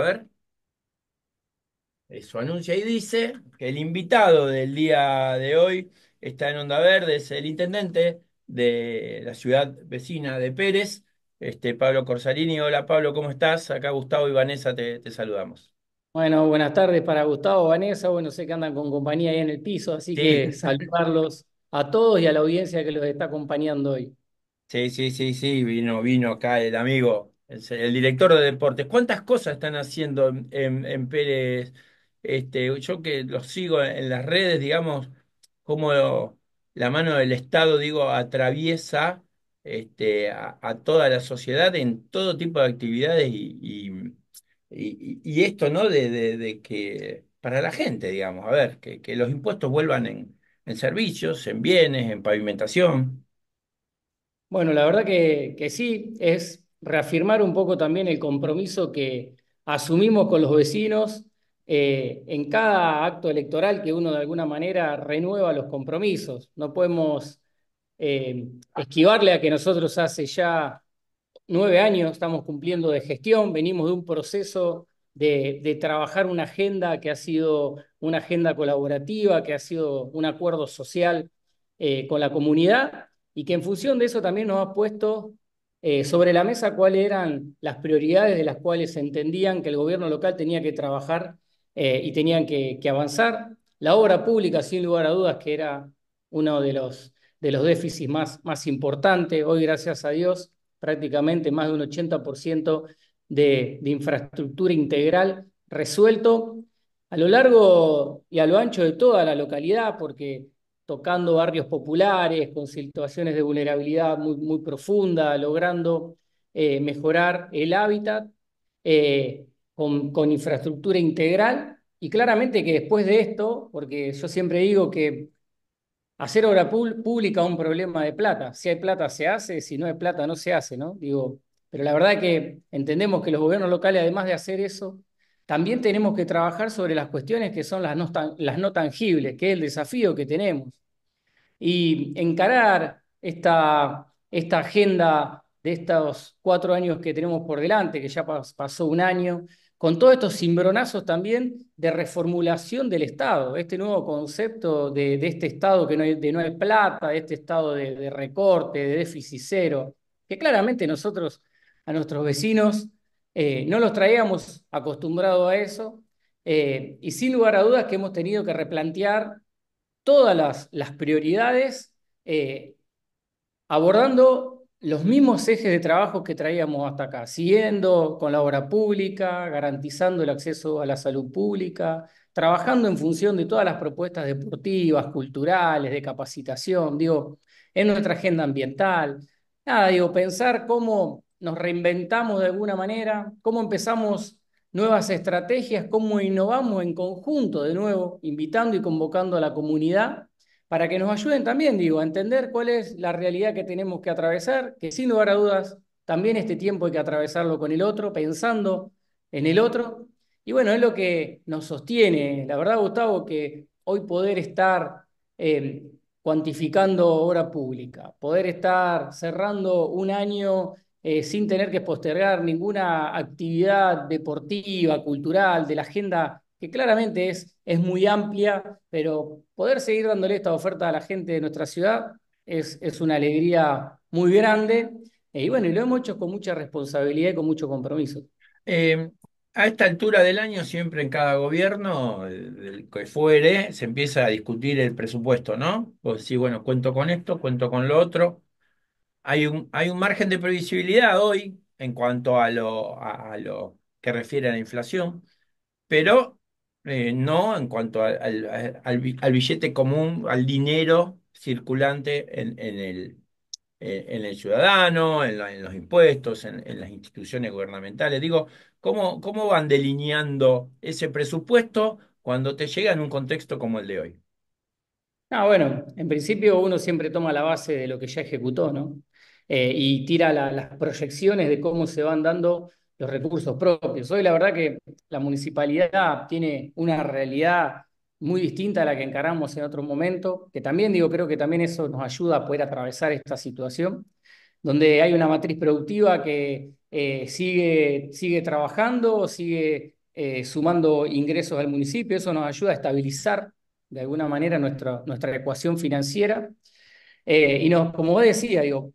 A ver, eso anuncia y dice que el invitado del día de hoy está en Onda Verde, es el intendente de la ciudad vecina de Pérez, este, Pablo Corsarini. Hola Pablo, ¿cómo estás? Acá Gustavo y Vanessa te, saludamos. Bueno, buenas tardes para Gustavo, y Vanessa. Bueno, sé que andan con compañía ahí en el piso, así que saludarlos a todos y a la audiencia que los está acompañando hoy. Sí, sí, sí, sí, vino, vino acá el amigo el, director de deportes. ¿Cuántas cosas están haciendo en, Pérez? Este, yo que los sigo en las redes, digamos, cómo la mano del Estado, digo, atraviesa este, a, toda la sociedad en todo tipo de actividades y, y, esto, ¿no? De, que para la gente, digamos, a ver, que, los impuestos vuelvan en, servicios, en bienes, en pavimentación. Bueno, la verdad que sí, es reafirmar un poco también el compromiso que asumimos con los vecinos eh, en cada acto electoral que uno de alguna manera renueva los compromisos. No podemos eh, esquivarle a que nosotros hace ya nueve años estamos cumpliendo de gestión, venimos de un proceso de, trabajar una agenda que ha sido una agenda colaborativa, que ha sido un acuerdo social eh, con la comunidad y que en función de eso también nos ha puesto eh, sobre la mesa cuáles eran las prioridades de las cuales entendían que el gobierno local tenía que trabajar eh, y tenían que, avanzar. La obra pública, sin lugar a dudas, que era uno de los, de los déficits más, más importantes. Hoy, gracias a Dios, prácticamente más de un 80% de, de infraestructura integral resuelto a lo largo y a lo ancho de toda la localidad, porque tocando barrios populares, con situaciones de vulnerabilidad muy, muy profunda, logrando eh, mejorar el hábitat eh, con, con, infraestructura integral. Y claramente que después de esto, porque yo siempre digo que hacer obra pública es un problema de plata. Si hay plata se hace, si no hay plata no se hace, ¿no? Digo, pero la verdad que entendemos que los gobiernos locales, además de hacer eso, también tenemos que trabajar sobre las cuestiones que son las no, las no tangibles, que es el desafío que tenemos. Y encarar esta, esta agenda de estos cuatro años que tenemos por delante, que ya pasó un año, con todos estos cimbronazos también de reformulación del Estado, este nuevo concepto de, este Estado que no hay, de no plata, de este Estado de, recorte, de déficit cero, que claramente nosotros a nuestros vecinos eh, no los traíamos acostumbrados a eso eh, y sin lugar a dudas que hemos tenido que replantear todas las, prioridades eh, abordando los mismos ejes de trabajo que traíamos hasta acá, siguiendo con la obra pública, garantizando el acceso a la salud pública, trabajando en función de todas las propuestas deportivas, culturales, de capacitación, digo, en nuestra agenda ambiental. Nada, digo, pensar cómo nos reinventamos de alguna manera, cómo empezamos nuevas estrategias, cómo innovamos en conjunto de nuevo, invitando y convocando a la comunidad para que nos ayuden también, digo, a entender cuál es la realidad que tenemos que atravesar, que sin lugar a dudas, también este tiempo hay que atravesarlo con el otro, pensando en el otro. Y bueno, es lo que nos sostiene. La verdad, Gustavo, que hoy poder estar em, cuantificando obra pública, poder estar cerrando un año eh, sin tener que postergar ninguna actividad deportiva, cultural, de la agenda que claramente es, es muy amplia, pero poder seguir dándole esta oferta a la gente de nuestra ciudad es, es una alegría muy grande. Eh, y bueno, y lo hemos hecho con mucha responsabilidad y con mucho compromiso. Eh, a esta altura del año, siempre en cada gobierno, que fuere, se empieza a discutir el presupuesto, ¿no? Pues sí, bueno, cuento con esto, cuento con lo otro hay un, margen de previsibilidad hoy en cuanto a lo, a, lo que refiere a la inflación, pero eh, no en cuanto al, billete común, al dinero circulante en, el, en el ciudadano, en, los impuestos, en, en, las instituciones gubernamentales. Digo, ¿cómo, ¿cómo van delineando ese presupuesto cuando te llega en un contexto como el de hoy? Ah, bueno, en principio uno siempre toma la base de lo que ya ejecutó, ¿no? Eh, y tira las proyecciones de cómo se van dando los recursos propios. Hoy la verdad que la municipalidad tiene una realidad muy distinta a la que encaramos en otro momento, que también digo, creo que también eso nos ayuda a poder atravesar esta situación, donde hay una matriz productiva que eh, sigue, sigue trabajando, sigue eh, sumando ingresos al municipio, eso nos ayuda a estabilizar de alguna manera nuestra, nuestra ecuación financiera. y nos, como vos decías, digo,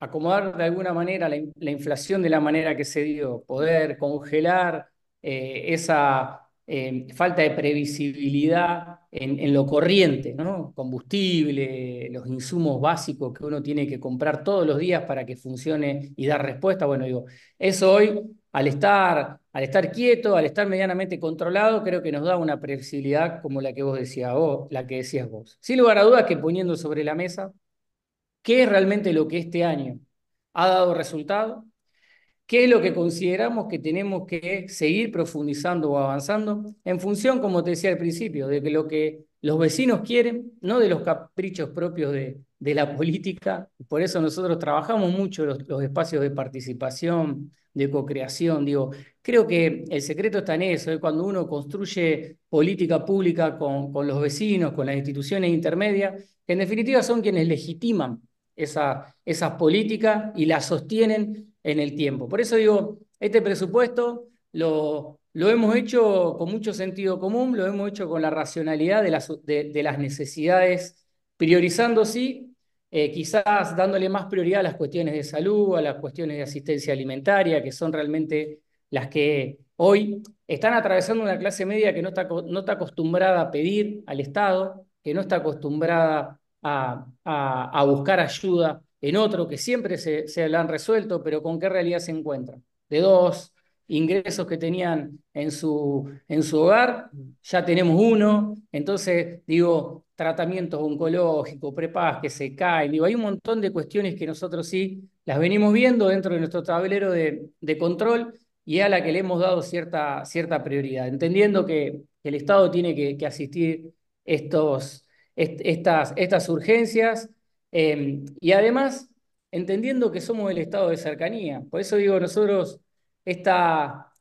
acomodar de alguna manera la, inflación de la manera que se dio, poder congelar eh, esa em, falta de previsibilidad en, lo corriente, ¿no? combustible, los insumos básicos que uno tiene que comprar todos los días para que funcione y dar respuesta. Bueno, digo, eso hoy, al estar, al estar quieto, al estar medianamente controlado, creo que nos da una previsibilidad como la que vos decías vos, la que decías vos. Sin lugar a dudas que poniendo sobre la mesa qué es realmente lo que este año ha dado resultado, qué es lo que consideramos que tenemos que seguir profundizando o avanzando en función, como te decía al principio, de que lo que los vecinos quieren, no de los caprichos propios de, la política. Por eso nosotros trabajamos mucho los, espacios de participación, de co-creación. Digo, creo que el secreto está en eso, es cuando uno construye política pública con, con los vecinos, con las instituciones intermedias, que en definitiva son quienes legitiman esas políticas y las sostienen en el tiempo. Por eso digo, este presupuesto lo, lo hemos hecho con mucho sentido común, lo hemos hecho con la racionalidad de las, las necesidades, priorizando sí, eh, quizás dándole más prioridad a las cuestiones de salud, a las cuestiones de asistencia alimentaria, que son realmente las que hoy están atravesando una clase media que no está, no está acostumbrada a pedir al Estado, que no está acostumbrada a, buscar ayuda en otro que siempre se, se han resuelto, pero con qué realidad se encuentran. De dos ingresos que tenían en su, en su hogar, ya tenemos uno, entonces digo, tratamientos oncológicos, prepas que se caen, digo, hay un montón de cuestiones que nosotros sí las venimos viendo dentro de nuestro tablero de, control y a la que le hemos dado cierta, cierta prioridad, entendiendo que, el Estado tiene que, que asistir estos, estas, estas urgencias em, y además entendiendo que somos el estado de cercanía. Por eso digo, nosotros esta,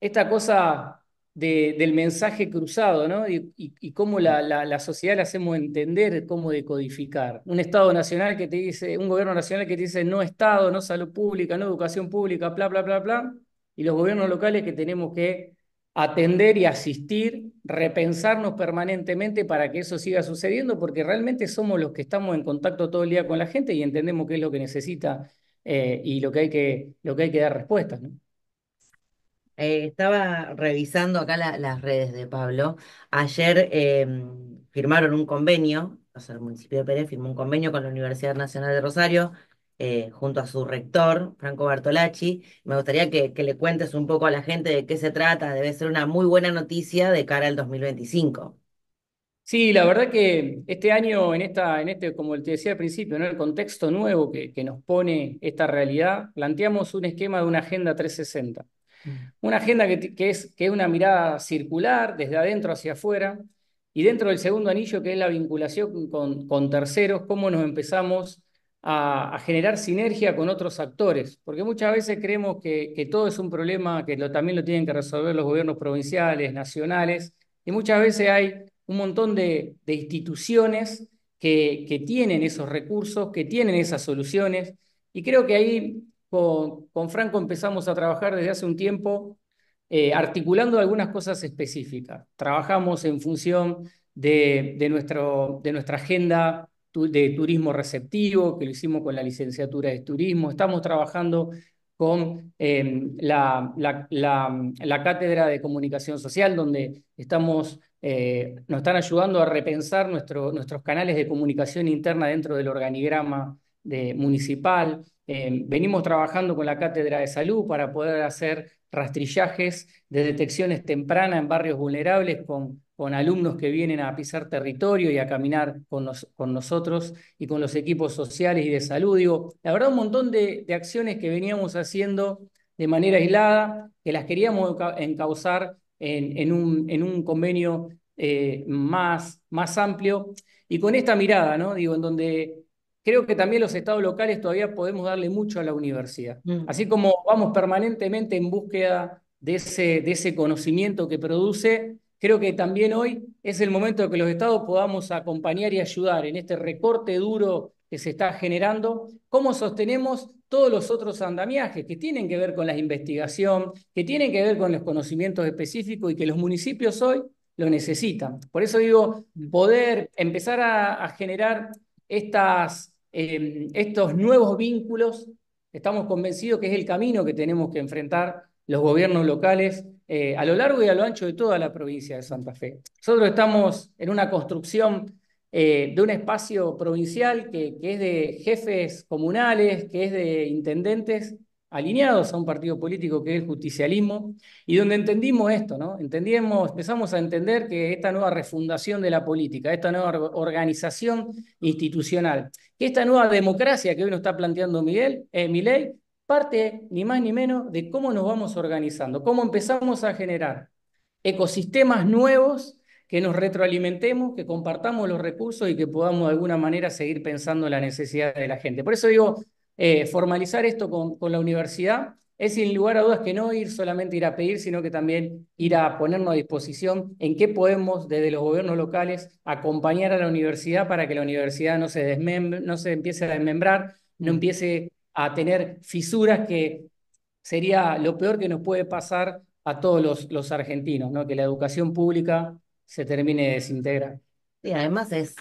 esta cosa del mensaje cruzado, Y, cómo la, la, sociedad la hacemos entender, cómo decodificar. Un Estado nacional que te dice, un gobierno nacional que te dice no Estado, no salud pública, no educación pública, bla, bla, bla, bla. Y los gobiernos locales que tenemos que atender y asistir, repensarnos permanentemente para que eso siga sucediendo, porque realmente somos los que estamos en contacto todo el día con la gente y entendemos qué es lo que necesita eh, y lo que hay que, lo que, hay que dar respuestas. Eh, estaba revisando acá las redes de Pablo. Ayer em, firmaron un convenio, o sea, el municipio de Pérez firmó un convenio con la Universidad Nacional de Rosario eh, junto a su rector, Franco Bartolacci. Me gustaría que, le cuentes un poco a la gente de qué se trata. Debe ser una muy buena noticia de cara al 2025. Sí, la verdad que este año, en, esta, en este, como te decía al principio, en el contexto nuevo que, nos pone esta realidad, planteamos un esquema de una agenda 360. Mm. Una agenda que, es, que una mirada circular, desde adentro hacia afuera, y dentro del segundo anillo, que es la vinculación con, con terceros, cómo nos empezamos a, generar sinergia con otros actores, porque muchas veces creemos que, todo es un problema que también lo tienen que resolver los gobiernos provinciales, nacionales, y muchas veces hay un montón de, instituciones que, tienen esos recursos, que tienen esas soluciones, y creo que ahí con, Franco empezamos a trabajar desde hace un tiempo eh, articulando algunas cosas específicas. Trabajamos en función de, nuestro, de nuestra agenda de turismo receptivo, que lo hicimos con la licenciatura de turismo. Estamos trabajando con em, la, la, cátedra de comunicación social, donde estamos, eh, nos están ayudando a repensar nuestros canales de comunicación interna dentro del organigrama de, municipal. Em, venimos trabajando con la cátedra de salud para poder hacer rastrillajes de detecciones tempranas en barrios vulnerables con con alumnos que vienen a pisar territorio y a caminar con, con nosotros y con los equipos sociales y de salud. Digo, la verdad, un montón de, acciones que veníamos haciendo de manera aislada, que las queríamos encauzar en, un, en un, convenio eh, más, más amplio y con esta mirada, ¿no? Digo, en donde creo que también los estados locales todavía podemos darle mucho a la universidad. Mm. Así como vamos permanentemente en búsqueda de ese, de ese conocimiento que produce, Creo que también hoy es el momento de que los estados podamos acompañar y ayudar en este recorte duro que se está generando, cómo sostenemos todos los otros andamiajes que tienen que ver con la investigación, que tienen que ver con los conocimientos específicos y que los municipios hoy lo necesitan. Por eso digo, mm. poder empezar a, generar estas, eh, estos nuevos vínculos, estamos convencidos que es el camino que tenemos que enfrentar los gobiernos locales eh, a lo largo y a lo ancho de toda la provincia de Santa Fe. Nosotros estamos en una construcción eh, de un espacio provincial que, es de jefes comunales, que es de intendentes alineados a un partido político que es el justicialismo, y donde entendimos esto, ¿no? empezamos a entender que esta nueva refundación de la política, esta nueva organización institucional, que esta nueva democracia que hoy nos está planteando Miguel, eh, Miley, parte ni más ni menos de cómo nos vamos organizando, cómo empezamos a generar ecosistemas nuevos que nos retroalimentemos, que compartamos los recursos y que podamos de alguna manera seguir pensando en la necesidad de la gente. Por eso digo, eh, formalizar esto con, la universidad es sin lugar a dudas que no ir solamente ir a pedir, sino que también ir a ponernos a disposición en qué podemos desde los gobiernos locales acompañar a la universidad para que la universidad no se, no se empiece a desmembrar, no mm. empiece a tener fisuras que sería lo peor que nos puede pasar a todos los, los argentinos, ¿no? que la educación pública se termine de Y además es,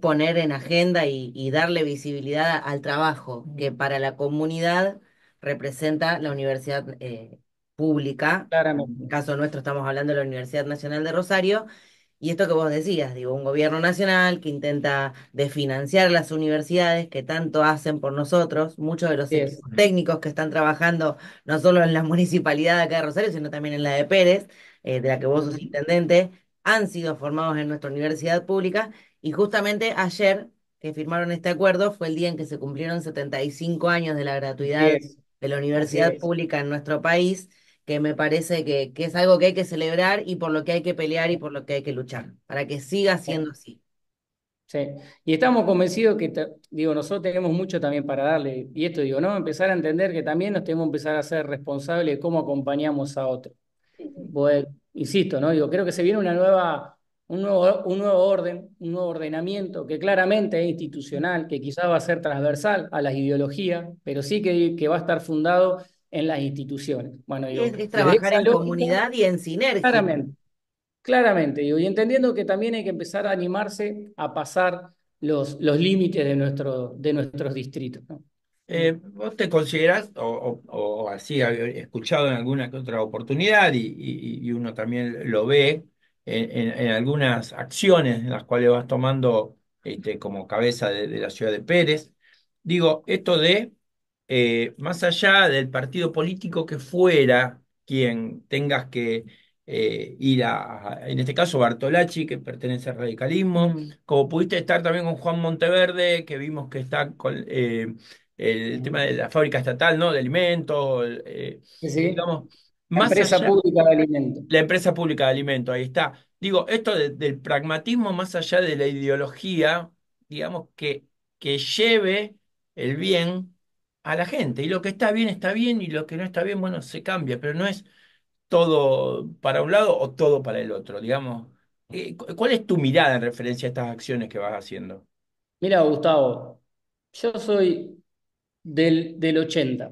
poner en agenda y, darle visibilidad al trabajo que para la comunidad representa la universidad eh, pública. Claramente. En caso nuestro estamos hablando de la Universidad Nacional de Rosario y esto que vos decías, digo, un gobierno nacional que intenta desfinanciar las universidades que tanto hacen por nosotros, muchos de los técnicos que están trabajando no solo en la municipalidad de acá de Rosario, sino también en la de Pérez, eh, de la que vos sos intendente, han sido formados en nuestra universidad pública y justamente ayer que firmaron este acuerdo fue el día en que se cumplieron 75 años de la gratuidad de la universidad pública en nuestro país que me parece que, es algo que hay que celebrar y por lo que hay que pelear y por lo que hay que luchar, para que siga siendo así. Sí, y estamos convencidos que, digo, nosotros tenemos mucho también para darle, y esto digo, ¿no? Empezar a entender que también nos tenemos que empezar a ser responsables de cómo acompañamos a otros. Pues, insisto, ¿no? Digo, creo que se viene una nueva, un nuevo, un nuevo orden, un nuevo ordenamiento que claramente es institucional, que quizás va a ser transversal a las ideologías, pero sí que, que va a estar fundado en las instituciones. Bueno, es, trabajar en comunidad y en sinergia. Claramente, claramente, y entendiendo que también hay que empezar a animarse a pasar los, los límites de, nuestro, de nuestros distritos. ¿no? Eh, ¿Vos te consideras o, así, he escuchado en alguna otra oportunidad y, uno también lo ve en, algunas acciones en las cuales vas tomando este, como cabeza de la ciudad de Pérez? Digo, esto de eh, más allá del partido político que fuera quien tengas que eh, ir a, en este caso, Bartolacci, que pertenece al radicalismo, mm. como pudiste estar también con Juan Monteverde, que vimos que está con eh, el mm. tema de la fábrica estatal, ¿no? De alimentos, La empresa pública de alimentos. La empresa pública de alimentos, ahí está. Digo, esto del pragmatismo más allá de la ideología, digamos, que, que lleve el bien a la gente. Y lo que está bien está bien y lo que no está bien, bueno, se cambia, pero no es todo para un lado o todo para el otro, digamos. Eh, ¿Cuál es tu mirada en referencia a estas acciones que vas haciendo? Mira, Gustavo, yo soy del, del 80,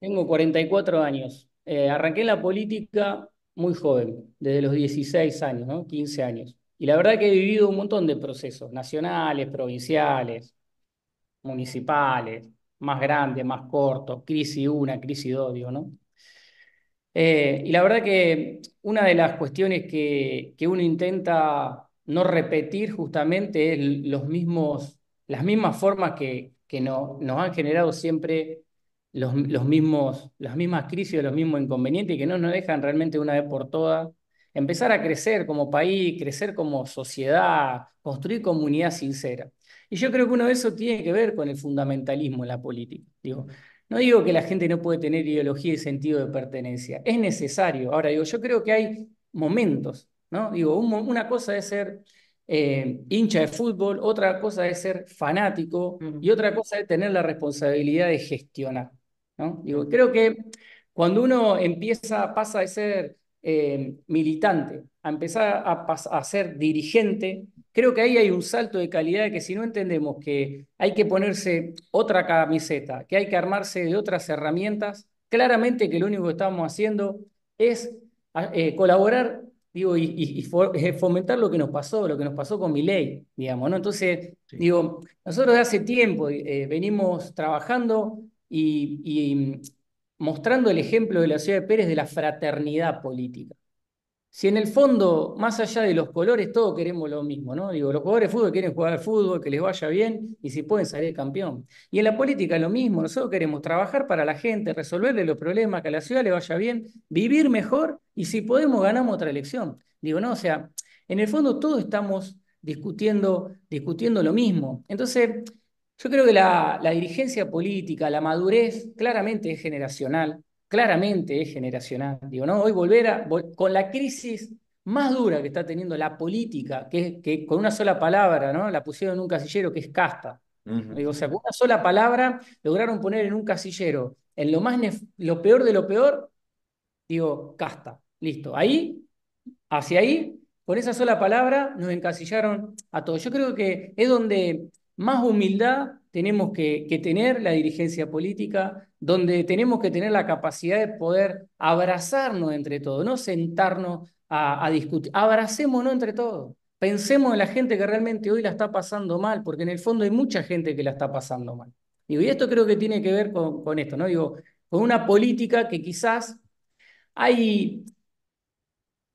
tengo 44 años. Eh, arranqué la política muy joven, desde los 16 años, ¿no? 15 años. Y la verdad que he vivido un montón de procesos, nacionales, provinciales, municipales más grande, más corto, crisis una, crisis 2, ¿no? Eh, y la verdad que una de las cuestiones que, uno intenta no repetir justamente es los mismos, las mismas formas que, que no, nos han generado siempre los, mismos, las mismas crisis o los mismos inconvenientes y que no nos dejan realmente una vez por todas empezar a crecer como país, crecer como sociedad, construir comunidad sincera. Y yo creo que uno de eso tiene que ver con el fundamentalismo en la política. Digo, no digo que la gente no puede tener ideología y sentido de pertenencia, es necesario. Ahora digo, yo creo que hay momentos, ¿no? Digo, una cosa es ser eh, hincha de fútbol, otra cosa es ser fanático y otra cosa es tener la responsabilidad de gestionar, ¿no? Digo, creo que cuando uno empieza, pasa de ser eh, militante a empezar a ser dirigente, Creo que ahí hay un salto de calidad que si no entendemos que hay que ponerse otra camiseta, que hay que armarse de otras herramientas, claramente que lo único que estamos haciendo es ah, eh, colaborar digo, y, fomentar lo que nos pasó, lo que nos pasó con mi ley, digamos, Entonces, nosotros hace tiempo eh, venimos trabajando y, y mostrando el ejemplo de la ciudad de Pérez de la fraternidad política si en el fondo, más allá de los colores, todos queremos lo mismo, ¿no? Digo, los jugadores de fútbol quieren jugar al fútbol, que les vaya bien y si pueden salir campeón. Y en la política lo mismo, nosotros queremos trabajar para la gente, resolverle los problemas, que a la ciudad le vaya bien, vivir mejor y si podemos ganamos otra elección. Digo, no, o sea, en el fondo todos estamos discutiendo, discutiendo lo mismo. Entonces, yo creo que la dirigencia política, la madurez, claramente es generacional claramente es generacional. Digo, ¿no? Hoy volver a, con la crisis más dura que está teniendo la política, que, que con una sola palabra ¿no? la pusieron en un casillero que es casta. Digo, o sea, con una sola palabra lograron poner en un casillero, en lo, más lo peor de lo peor, digo, casta. Listo. Ahí, hacia ahí, con esa sola palabra nos encasillaron a todos. Yo creo que es donde más humildad tenemos que, tener la dirigencia política, donde tenemos que tener la capacidad de poder abrazarnos entre todos, no sentarnos a, a discutir, abracémonos entre todos. Pensemos en la gente que realmente hoy la está pasando mal, porque en el fondo hay mucha gente que la está pasando mal. y esto creo que tiene que ver con, esto, Digo, con una política que quizás hay,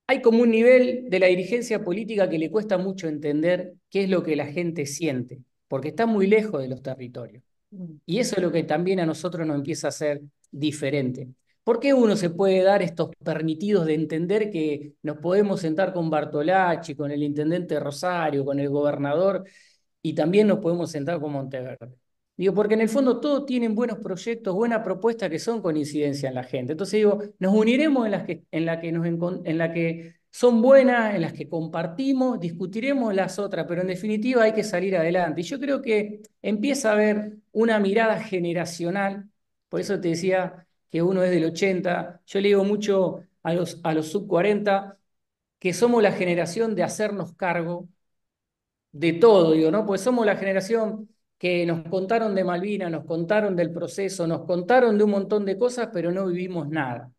hay como un nivel de la dirigencia política que le cuesta mucho entender qué es lo que la gente siente porque está muy lejos de los territorios. Mm. Y eso es lo que también a nosotros nos empieza a hacer diferente. ¿Por qué uno se puede dar estos permitidos de entender que nos podemos sentar con Bartolacci, con el intendente Rosario, con el gobernador y también nos podemos sentar con Monteverde? Digo, porque en el fondo todos tienen buenos proyectos, buenas propuestas que son con incidencia en la gente. Entonces digo, nos uniremos en las que, en la que, nos, en la que son buenas, en las que compartimos, discutiremos las otras, pero en definitiva hay que salir adelante. Y yo creo que empieza a haber una mirada generacional, por eso te decía que uno es del 80, yo le digo mucho a los, a los sub 40 que somos la generación de hacernos cargo de todo, digo, ¿no? Pues somos la generación que nos contaron de Malvina nos contaron del proceso, nos contaron de un montón de cosas, pero no vivimos nada.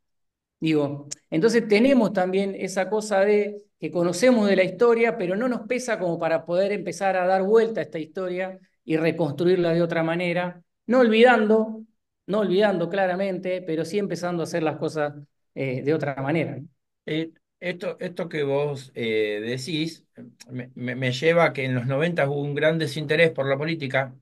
Digo, entonces tenemos también esa cosa de que conocemos de la historia, pero no nos pesa como para poder empezar a dar vuelta a esta historia y reconstruirla de otra manera, no olvidando, no olvidando claramente, pero sí empezando a hacer las cosas eh, de otra manera. Eh, esto, esto que vos eh, decís me, lleva a que en los 90 hubo un gran desinterés por la política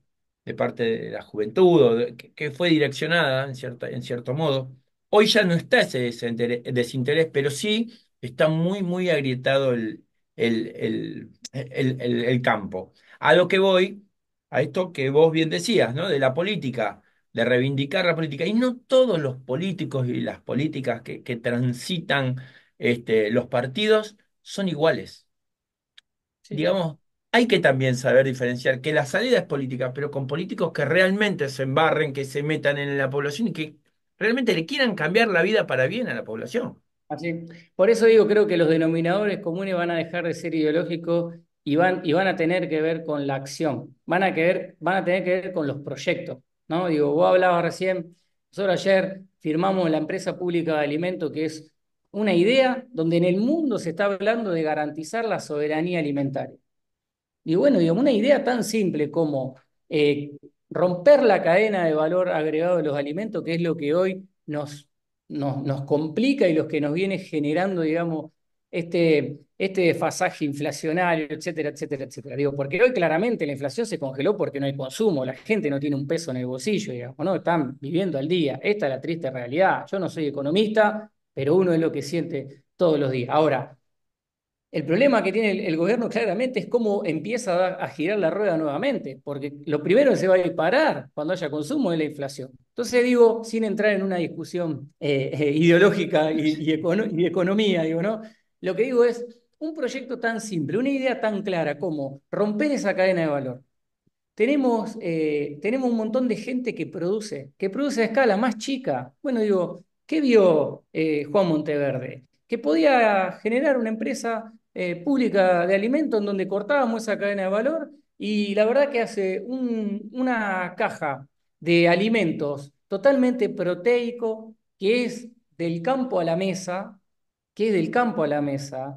de parte de la juventud, que, fue direccionada en, en cierto modo Hoy ya no está ese desinterés, pero sí está muy, muy agrietado el, campo. A lo que voy, a esto que vos bien decías, ¿no? De la política, de reivindicar la política. Y no todos los políticos y las políticas que, transitan este, los partidos son iguales. Digamos, hay que también saber diferenciar que la salida es política, pero con políticos que realmente se embarren, que se metan en la población y que realmente le quieran cambiar la vida para bien a la población. Así. Por eso digo, creo que los denominadores comunes van a dejar de ser ideológicos y van, y van a tener que ver con la acción, van a, van a tener que ver con los proyectos. ¿no? Digo, vos hablabas recién, nosotros ayer firmamos la empresa pública de alimentos, que es una idea donde en el mundo se está hablando de garantizar la soberanía alimentaria. Y bueno, digo, una idea tan simple como eh, romper la cadena de valor agregado de los alimentos, que es lo que hoy nos, nos, complica y lo que nos viene generando, digamos, este, este desfasaje inflacionario, etcétera, etcétera, etcétera. Digo, porque hoy claramente la inflación se congeló porque no hay consumo, la gente no tiene un peso en el bolsillo, digamos, ¿no? Están viviendo al día. Esta es la triste realidad. Yo no soy economista, pero uno es lo que siente todos los días. Ahora, el problema que tiene el, gobierno claramente es cómo empieza a, girar la rueda nuevamente, porque lo primero que se va a disparar cuando haya consumo es la inflación. Entonces digo, sin entrar en una discusión eh, eh, ideológica y, economía, digo, ¿no? Lo que digo es, un proyecto tan simple, una idea tan clara como romper esa cadena de valor. Tenemos, eh, tenemos un montón de gente que produce, que produce a escala más chica. Bueno, digo, ¿qué vio Juan Monteverde? que podía generar una empresa eh, pública de alimentos en donde cortábamos esa cadena de valor y la verdad que hace una caja de alimentos totalmente proteico que es del campo a la mesa, que es del campo a la mesa,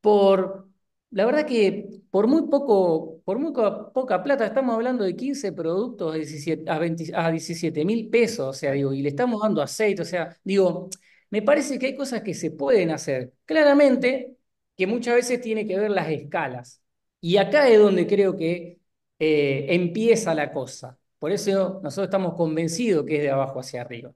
por, la verdad que por muy poco, por muy poca, plata, estamos hablando de 15 productos a 17, a, mil pesos, o sea, digo, y le estamos dando aceite, o sea, digo, me parece que hay cosas que se pueden hacer. Claramente que muchas veces tiene que ver las escalas. Y acá es donde creo que eh, empieza la cosa. Por eso nosotros estamos convencidos que es de abajo hacia arriba.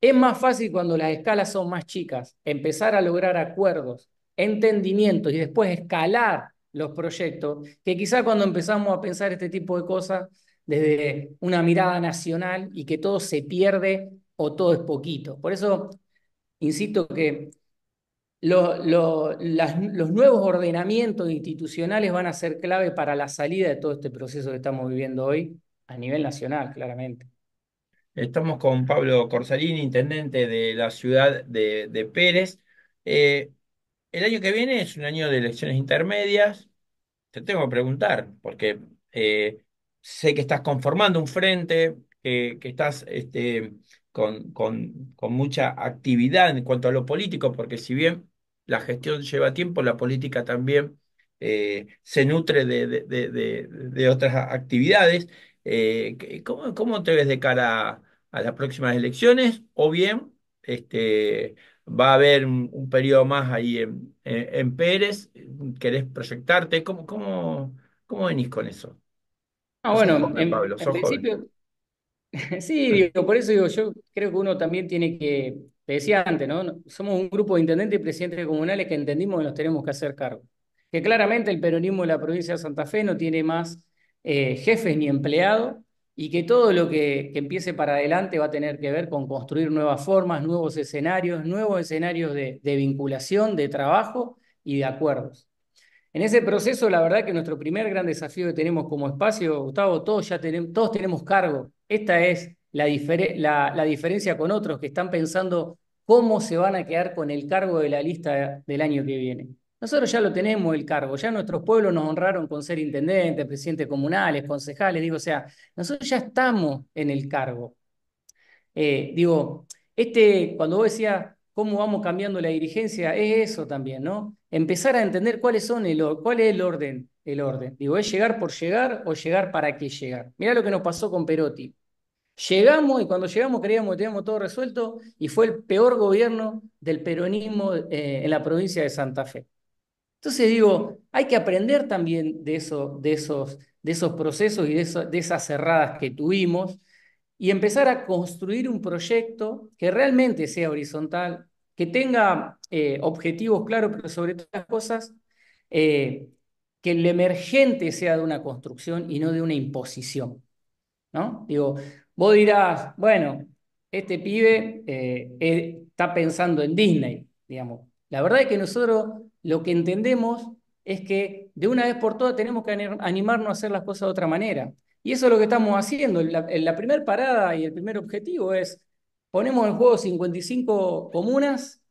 Es más fácil cuando las escalas son más chicas, empezar a lograr acuerdos, entendimientos y después escalar los proyectos, que quizá cuando empezamos a pensar este tipo de cosas desde una mirada nacional y que todo se pierde o todo es poquito. Por eso insisto que los nuevos ordenamientos institucionales van a ser clave para la salida de todo este proceso que estamos viviendo hoy a nivel nacional, claramente. Estamos con Pablo Corsalini, intendente de la ciudad de, Pérez. Eh, el año que viene es un año de elecciones intermedias. Te tengo que preguntar, porque eh, sé que estás conformando un frente, que estás este, con, con, mucha actividad en cuanto a lo político, porque si bien la gestión lleva tiempo, la política también eh, se nutre de, de, otras actividades. Eh, ¿cómo, te ves de cara a, las próximas elecciones? O bien este, va a haber un, periodo más ahí en, Pérez, ¿querés proyectarte? ¿Cómo, cómo, venís con eso? Ah, bueno, en principio, Sí, por eso digo, yo creo que uno también tiene que, te decía antes, ¿no? Somos un grupo de intendentes y presidentes comunales que entendimos que nos tenemos que hacer cargo. Que claramente el peronismo de la provincia de Santa Fe no tiene más eh, jefes ni empleados y que todo lo que, empiece para adelante va a tener que ver con construir nuevas formas, nuevos escenarios, nuevos escenarios de vinculación, de trabajo y de acuerdos. En ese proceso, la verdad que nuestro primer gran desafío que tenemos como espacio, Gustavo, todos ya tenemos, todos tenemos cargo. Esta es la, diferencia con otros que están pensando cómo se van a quedar con el cargo de la lista del año que viene. Nosotros ya lo tenemos el cargo, ya nuestros pueblos nos honraron con ser intendentes, presidentes comunales, concejales, digo, o sea, nosotros ya estamos en el cargo. Eh, digo, este, cuando vos decías, cómo vamos cambiando la dirigencia, es eso también, ¿no? Empezar a entender cuáles son el, cuál es el orden, el orden. Digo, ¿es llegar por llegar o llegar para qué llegar? Mirá lo que nos pasó con Perotti. Llegamos y cuando llegamos creíamos que teníamos todo resuelto y fue el peor gobierno del peronismo eh, en la provincia de Santa Fe. Entonces digo, hay que aprender también de, eso, de, esos, de esos procesos y de esas cerradas que tuvimos y empezar a construir un proyecto que realmente sea horizontal, que tenga eh, objetivos claros, pero sobre todas las cosas, eh, que el emergente sea de una construcción y no de una imposición. ¿no? Digo, vos dirás, bueno, este pibe eh, está pensando en Disney, digamos. La verdad es que nosotros lo que entendemos es que de una vez por todas tenemos que animarnos a hacer las cosas de otra manera. Y eso es lo que estamos haciendo. La, la primera parada y el primer objetivo es ponemos en juego 55 comunas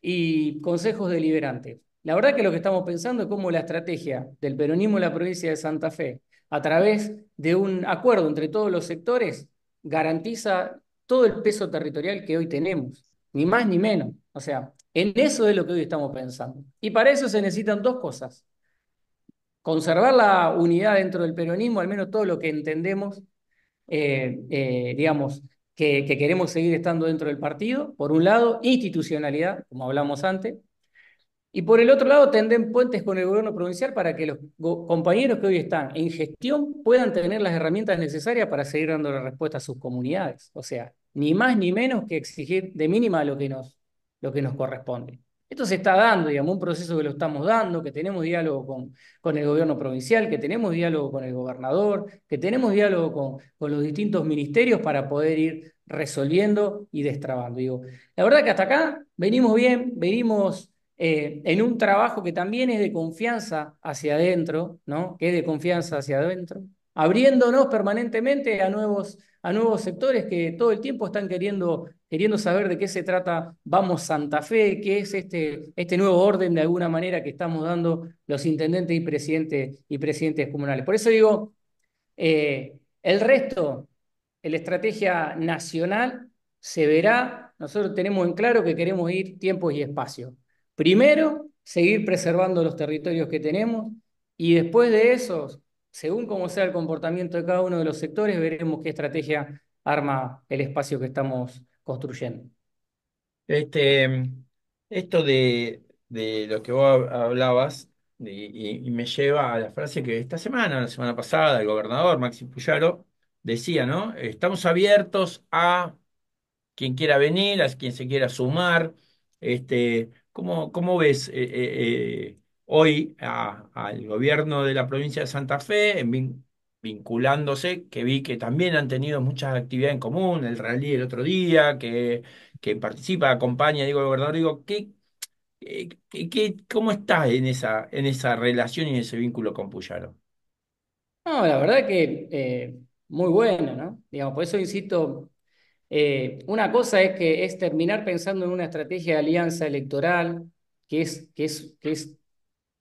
y consejos deliberantes. La verdad que lo que estamos pensando es cómo la estrategia del peronismo en la provincia de Santa Fe, a través de un acuerdo entre todos los sectores, garantiza todo el peso territorial que hoy tenemos, ni más ni menos. O sea, en eso es lo que hoy estamos pensando. Y para eso se necesitan dos cosas conservar la unidad dentro del peronismo, al menos todo lo que entendemos, eh, eh, digamos, que, queremos seguir estando dentro del partido, por un lado, institucionalidad, como hablamos antes, y por el otro lado, tender puentes con el gobierno provincial para que los compañeros que hoy están en gestión puedan tener las herramientas necesarias para seguir dando la respuesta a sus comunidades. O sea, ni más ni menos que exigir de mínima lo que nos, lo que nos corresponde. Esto se está dando, digamos, un proceso que lo estamos dando, que tenemos diálogo con, con el gobierno provincial, que tenemos diálogo con el gobernador, que tenemos diálogo con, los distintos ministerios para poder ir resolviendo y destrabando. Digo, la verdad que hasta acá venimos bien, venimos eh, en un trabajo que también es de confianza hacia adentro, ¿no? Que es de confianza hacia adentro, abriéndonos permanentemente a nuevos a nuevos sectores que todo el tiempo están queriendo, queriendo saber de qué se trata Vamos Santa Fe, qué es este, este nuevo orden de alguna manera que estamos dando los intendentes y presidentes, y presidentes comunales. Por eso digo, eh, el resto, la estrategia nacional, se verá. Nosotros tenemos en claro que queremos ir tiempos y espacio. Primero, seguir preservando los territorios que tenemos y después de esos según como sea el comportamiento de cada uno de los sectores, veremos qué estrategia arma el espacio que estamos construyendo. Este, esto de, lo que vos hablabas, y, me lleva a la frase que esta semana, la semana pasada, el gobernador Maxi Puyaro decía, ¿no? Estamos abiertos a quien quiera venir, a quien se quiera sumar. Este, ¿cómo, cómo ves eh, eh, eh, hoy al gobierno de la provincia de Santa Fe, vinculándose, que vi que también han tenido muchas actividades en común, el rally el otro día, que, que participa, acompaña, digo, el gobernador, digo, ¿qué, qué, cómo estás en esa, en esa relación y en ese vínculo con Puyaro? No, la verdad que eh, muy bueno, ¿no? Digamos, por eso insisto, eh, una cosa es que es terminar pensando en una estrategia de alianza electoral, que es, que es, que es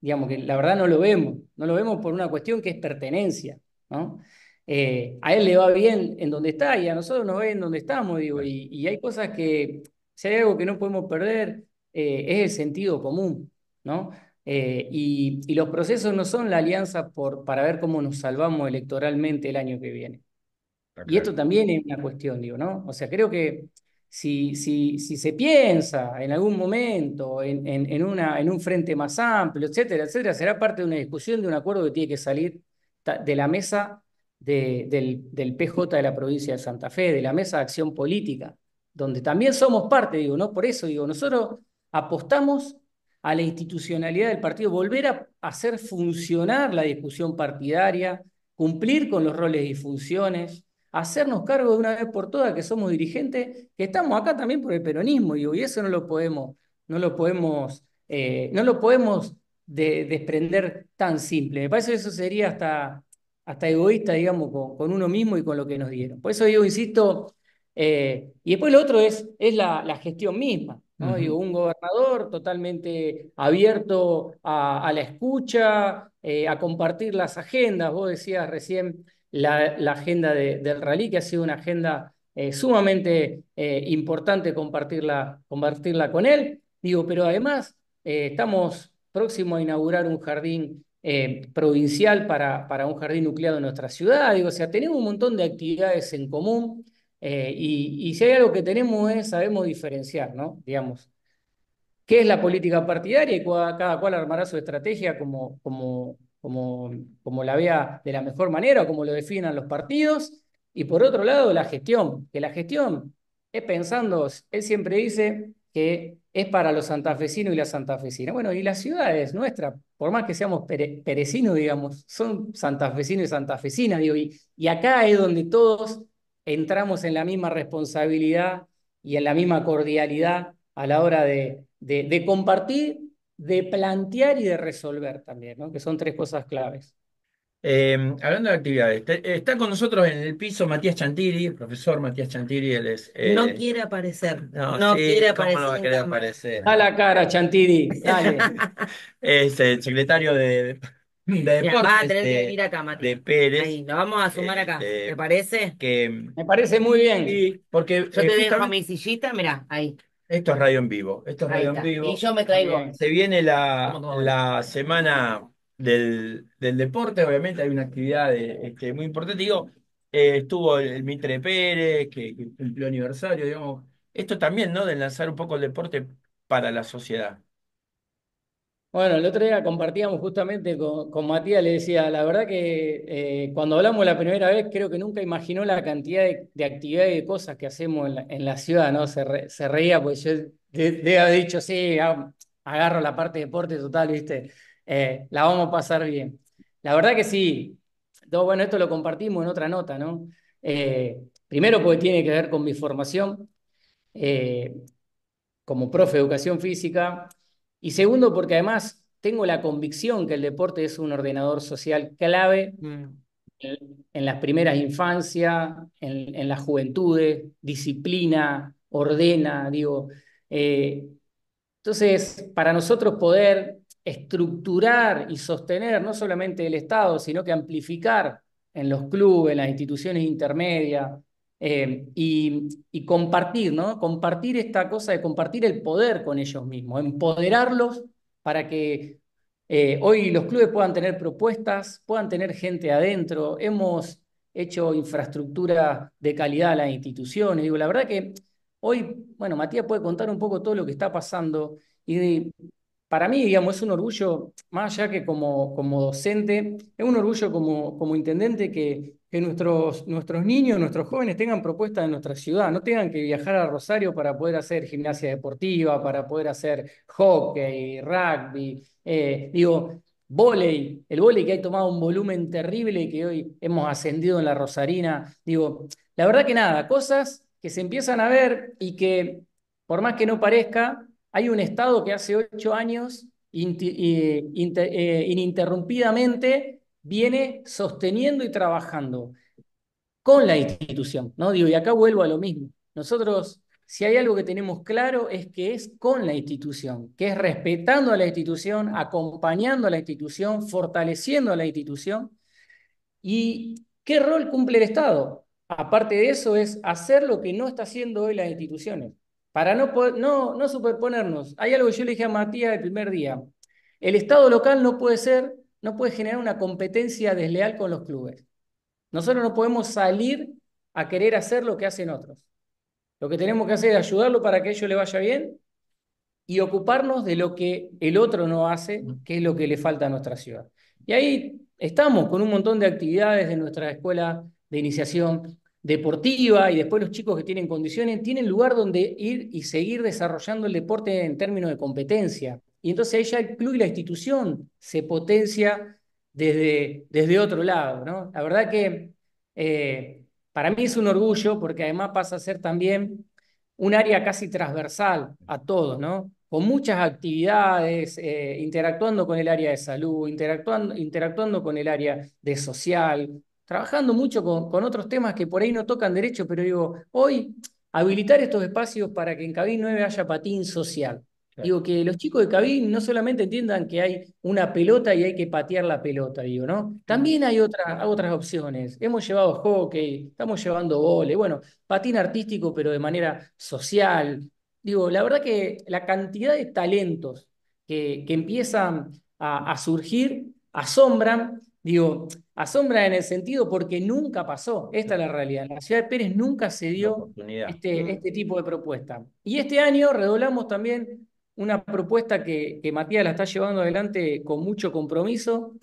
digamos que la verdad no lo vemos, no lo vemos por una cuestión que es pertenencia, ¿no? Eh, a él le va bien en donde está y a nosotros nos ven en donde estamos, digo, y, hay cosas que, si hay algo que no podemos perder, eh, es el sentido común, ¿no? Eh, y, los procesos no son la alianza por, para ver cómo nos salvamos electoralmente el año que viene. Y esto también es una cuestión, digo, ¿no? O sea, creo que si, se piensa en algún momento en, en, un frente más amplio, etcétera, etcétera, será parte de una discusión, de un acuerdo que tiene que salir de la mesa del, del, PJ de la provincia de Santa Fe, de la mesa de acción política, donde también somos parte, digo, ¿no? Por eso digo, nosotros apostamos a la institucionalidad del partido, volver a hacer funcionar la discusión partidaria, cumplir con los roles y funciones, hacernos cargo de una vez por todas que somos dirigentes, que estamos acá también por el peronismo, y eso no lo podemos, no lo podemos, eh, no lo podemos desprender tan simple. Me parece que eso sería hasta, hasta egoísta, digamos, con, uno mismo y con lo que nos dieron. Por eso yo insisto, eh, y después lo otro es, es la, gestión misma. un gobernador totalmente abierto a, la escucha, eh, a compartir las agendas. Vos decías recién la, agenda del rally, que ha sido una agenda eh, sumamente eh, importante compartirla, compartirla con él. Digo, pero además eh, estamos próximos a inaugurar un jardín provincial para, para un jardín nucleado en nuestra ciudad. Digo, o sea, tenemos un montón de actividades en común y, si hay algo que tenemos es, sabemos diferenciar, ¿no? Digamos, qué es la política partidaria y cada cual armará su estrategia como, como, como, como la vea de la mejor manera como lo definan los partidos. Y por otro lado, la gestión, que la gestión es pensando, él siempre dice que es para los santafesinos y las santafesinas. Bueno, y las ciudades nuestras, por más que seamos perecinos, digamos, son santafesinos y santafesinas, y, y acá es donde todos entramos en la misma responsabilidad y en la misma cordialidad a la hora de, de, de compartir de plantear y de resolver también, ¿no? que son tres cosas claves. Em, hablando de actividades, está con nosotros en el piso Matías Chantiri, profesor Matías Chantiri, él es... no quiere aparecer, no, quiere aparecer. No va a aparecer? A la cara, Chantiri, dale. es el secretario de, de Deportes va a tener que venir acá, Matías. de Pérez. lo vamos a sumar acá, este, ¿te parece? Me parece muy bien. porque, Yo te eh, dejo mi sillita, mirá, ahí. Esto es radio en vivo. Esto es radio en vivo. Y yo me traigo. Se viene la, la semana del, deporte, obviamente hay una actividad este, muy importante. Digo, eh, estuvo el, Mitre Pérez, que, el aniversario, digamos. Esto también, ¿no? De lanzar un poco el deporte para la sociedad. Bueno, el otro día compartíamos justamente con, Matías, le decía, la verdad que eh, cuando hablamos la primera vez, creo que nunca imaginó la cantidad de, de actividades y de cosas que hacemos en la, ciudad, ¿no? Se, reía, pues yo de, haber dicho, sí, ah, agarro la parte de deporte total, ¿viste? Eh, la vamos a pasar bien. La verdad que sí, todo, bueno, esto lo compartimos en otra nota, ¿no? Eh, primero porque tiene que ver con mi formación como profe de educación física y segundo, porque además tengo la convicción que el deporte es un ordenador social clave mm. en, las primeras infancias, en, las juventudes, disciplina, ordena, digo. Eh, entonces, para nosotros poder estructurar y sostener no solamente el Estado, sino que amplificar en los clubes, en las instituciones intermedias, eh, y, compartir, ¿no? Compartir esta cosa de compartir el poder con ellos mismos, empoderarlos para que eh, hoy los clubes puedan tener propuestas, puedan tener gente adentro. Hemos hecho infraestructura de calidad a las instituciones. Digo, la verdad que hoy, bueno, Matías puede contar un poco todo lo que está pasando y para mí, digamos, es un orgullo, más allá que como, como docente, es un orgullo como, como intendente que que nuestros, nuestros niños, nuestros jóvenes tengan propuestas en nuestra ciudad, no tengan que viajar a Rosario para poder hacer gimnasia deportiva, para poder hacer hockey, rugby, eh, digo, volei, el volei que ha tomado un volumen terrible y que hoy hemos ascendido en la Rosarina, digo, la verdad que nada, cosas que se empiezan a ver y que, por más que no parezca, hay un Estado que hace ocho años eh, eh, ininterrumpidamente viene sosteniendo y trabajando con la institución, ¿no? Digo, y acá vuelvo a lo mismo. Nosotros, si hay algo que tenemos claro, es que es con la institución, que es respetando a la institución, acompañando a la institución, fortaleciendo a la institución. ¿Y qué rol cumple el Estado? Aparte de eso, es hacer lo que no está haciendo hoy las instituciones. Para no, no, no superponernos, hay algo que yo le dije a Matías el primer día. El Estado local no puede ser no puede generar una competencia desleal con los clubes. Nosotros no podemos salir a querer hacer lo que hacen otros. Lo que tenemos que hacer es ayudarlo para que a ellos le vaya bien y ocuparnos de lo que el otro no hace, que es lo que le falta a nuestra ciudad. Y ahí estamos con un montón de actividades de nuestra escuela de iniciación deportiva y después los chicos que tienen condiciones tienen lugar donde ir y seguir desarrollando el deporte en términos de competencia. Y entonces ella ya el y la institución se potencia desde, desde otro lado, ¿no? La verdad que eh, para mí es un orgullo porque además pasa a ser también un área casi transversal a todos, ¿no? Con muchas actividades, eh, interactuando con el área de salud, interactuando, interactuando con el área de social, trabajando mucho con, con, otros temas que por ahí no tocan derecho, pero digo, hoy habilitar estos espacios para que en Cabin 9 haya patín social. Digo, que los chicos de Cabín no solamente entiendan que hay una pelota y hay que patear la pelota, digo, ¿no? Mm. También hay otra, otras opciones. Hemos llevado hockey, estamos llevando vole, bueno, patín artístico, pero de manera social. Digo, la verdad que la cantidad de talentos que, que empiezan a, surgir asombran, digo, asombra en el sentido porque nunca pasó. Esta es la realidad. la ciudad de Pérez nunca se dio este, mm. este, tipo de propuesta. Y este año redoblamos también una propuesta que, Matías la está llevando adelante con mucho compromiso,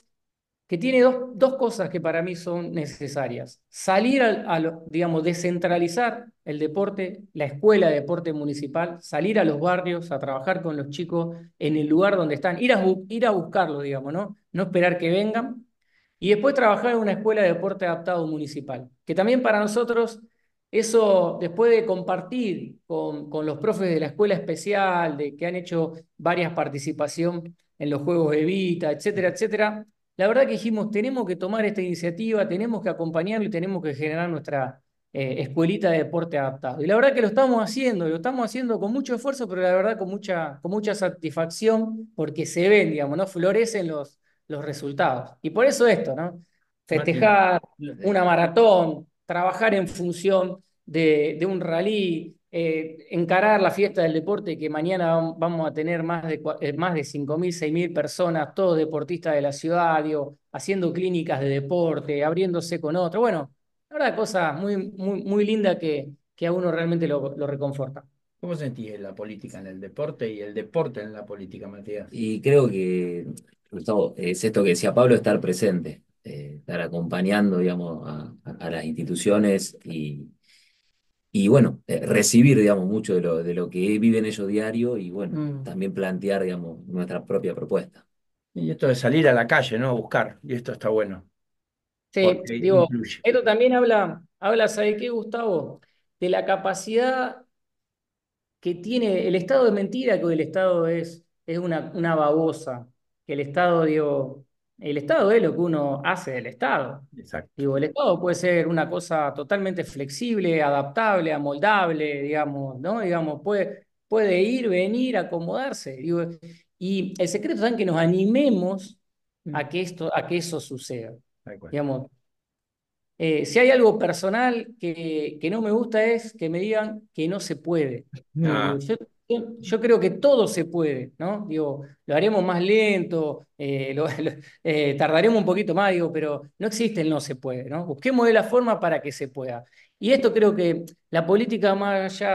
que tiene dos, cosas que para mí son necesarias. Salir a, digamos, descentralizar el deporte, la escuela de deporte municipal, salir a los barrios a trabajar con los chicos en el lugar donde están, ir a, ir a buscarlo, digamos, ¿no? No esperar que vengan. Y después trabajar en una escuela de deporte adaptado municipal, que también para nosotros eso, después de compartir con, los profes de la escuela especial, de que han hecho varias participaciones en los juegos Evita, etcétera, etcétera, la verdad que dijimos, tenemos que tomar esta iniciativa, tenemos que acompañarlo y tenemos que generar nuestra eh, escuelita de deporte adaptado. Y la verdad que lo estamos haciendo, lo estamos haciendo con mucho esfuerzo, pero la verdad con mucha, satisfacción, porque se ven, digamos, ¿no? Florecen los, resultados. Y por eso esto, ¿no? Festejar una maratón, trabajar en función de, un rally, eh, encarar la fiesta del deporte, que mañana vamos a tener más de, eh, más de 5.000, 6.000 personas, todos deportistas de la ciudad, haciendo clínicas de deporte, abriéndose con otro. Bueno, la verdad, cosa muy, muy, muy linda que, que a uno realmente lo, lo reconforta. ¿Cómo sentís la política en el deporte y el deporte en la política, Matías? Y creo que, Gustavo, es esto que decía Pablo, estar presente. Eh, estar acompañando, digamos, a, las instituciones y, y bueno, eh, recibir, digamos, mucho de lo, de lo que viven ellos diario y bueno, mm. también plantear, digamos, nuestra propia propuesta. Y esto de salir a la calle, ¿no? A buscar, y esto está bueno. Sí, digo, esto también habla, habla, ¿sabe qué, Gustavo? De la capacidad que tiene el Estado de mentira, que el Estado es, es una, una babosa, que el Estado, digo, el Estado es lo que uno hace del Estado. Exacto. el Estado puede ser una cosa totalmente flexible, adaptable, amoldable, digamos, ¿no? Digamos, puede, puede ir, venir, acomodarse. y el secreto es que nos animemos mm. a que, esto, a que eso suceda. Eh, si hay algo personal que, no me gusta es que me digan que no se puede. Ah. Yo creo que todo se puede, ¿no? Digo, lo haremos más lento, eh, eh, tardaremos un poquito más, digo, pero no existe el no se puede, ¿no? Busquemos de la forma para que se pueda. Y esto creo que la política, más allá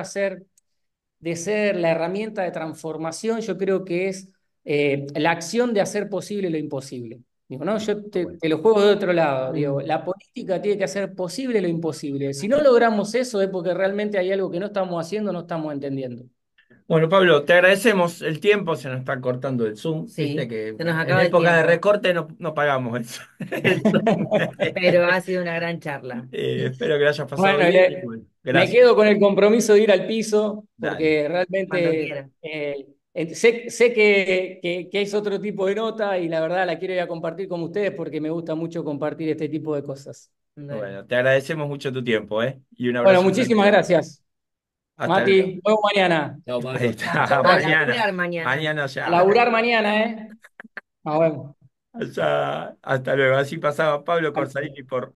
de ser, la herramienta de transformación, yo creo que es eh, la acción de hacer posible lo imposible. Digo, no, yo te, lo juego de otro lado. Digo, la política tiene que hacer posible lo imposible. Si no logramos eso es porque realmente hay algo que no estamos haciendo, no estamos entendiendo. Bueno, Pablo, te agradecemos el tiempo, se nos está cortando el Zoom. nos en época de recorte no, pagamos eso. Pero ha sido una gran charla. Eh, espero que la pasado bien. me quedo con el compromiso de ir al piso, porque realmente eh, sé, que, es otro tipo de nota y la verdad la quiero ir a compartir con ustedes porque me gusta mucho compartir este tipo de cosas. Bueno, te agradecemos mucho tu tiempo, ¿eh? Y Bueno, muchísimas gracias. Mati, vemos mañana. Chao, Pablo. Ahí está, mañana. laburar mañana. Mañana ya. laburar mañana, ¿eh? Nos Hasta, hasta luego. Así pasaba Pablo Corsarini por